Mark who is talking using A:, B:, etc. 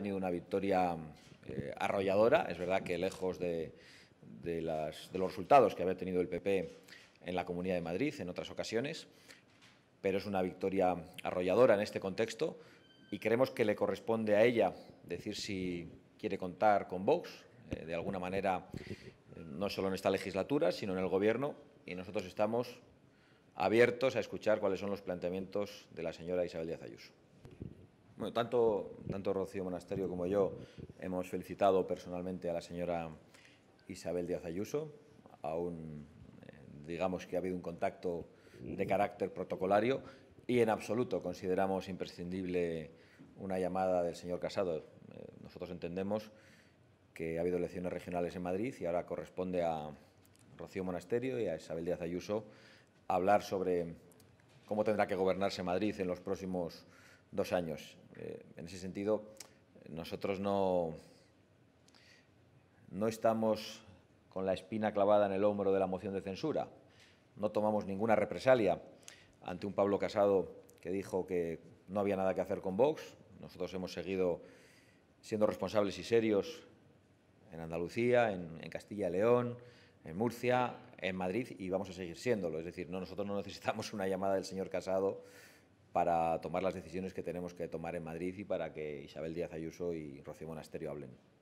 A: tenido una victoria eh, arrolladora. Es verdad que lejos de, los resultados que había tenido el PP en la Comunidad de Madrid en otras ocasiones, pero es una victoria arrolladora en este contexto y creemos que le corresponde a ella decir si quiere contar con Vox, eh, de alguna manera, no solo en esta legislatura, sino en el Gobierno, y nosotros estamos abiertos a escuchar cuáles son los planteamientos de la señora Isabel Díaz Ayuso. Bueno, tanto, tanto Rocío Monasterio como yo hemos felicitado personalmente a la señora Isabel Díaz Ayuso. Aún, eh, digamos que ha habido un contacto de carácter protocolario y en absoluto consideramos imprescindible una llamada del señor Casado. Eh, nosotros entendemos que ha habido elecciones regionales en Madrid y ahora corresponde a Rocío Monasterio y a Isabel Díaz Ayuso hablar sobre cómo tendrá que gobernarse Madrid en los próximos dos años. Eh, en ese sentido, nosotros no, no estamos con la espina clavada en el hombro de la moción de censura. No tomamos ninguna represalia ante un Pablo Casado que dijo que no había nada que hacer con Vox. Nosotros hemos seguido siendo responsables y serios en Andalucía, en, Castilla y León, en Murcia, en Madrid y vamos a seguir siéndolo. Es decir, no, nosotros no necesitamos una llamada del señor Casado para tomar las decisiones que tenemos que tomar en Madrid y para que Isabel Díaz Ayuso y Rocío Monasterio hablen.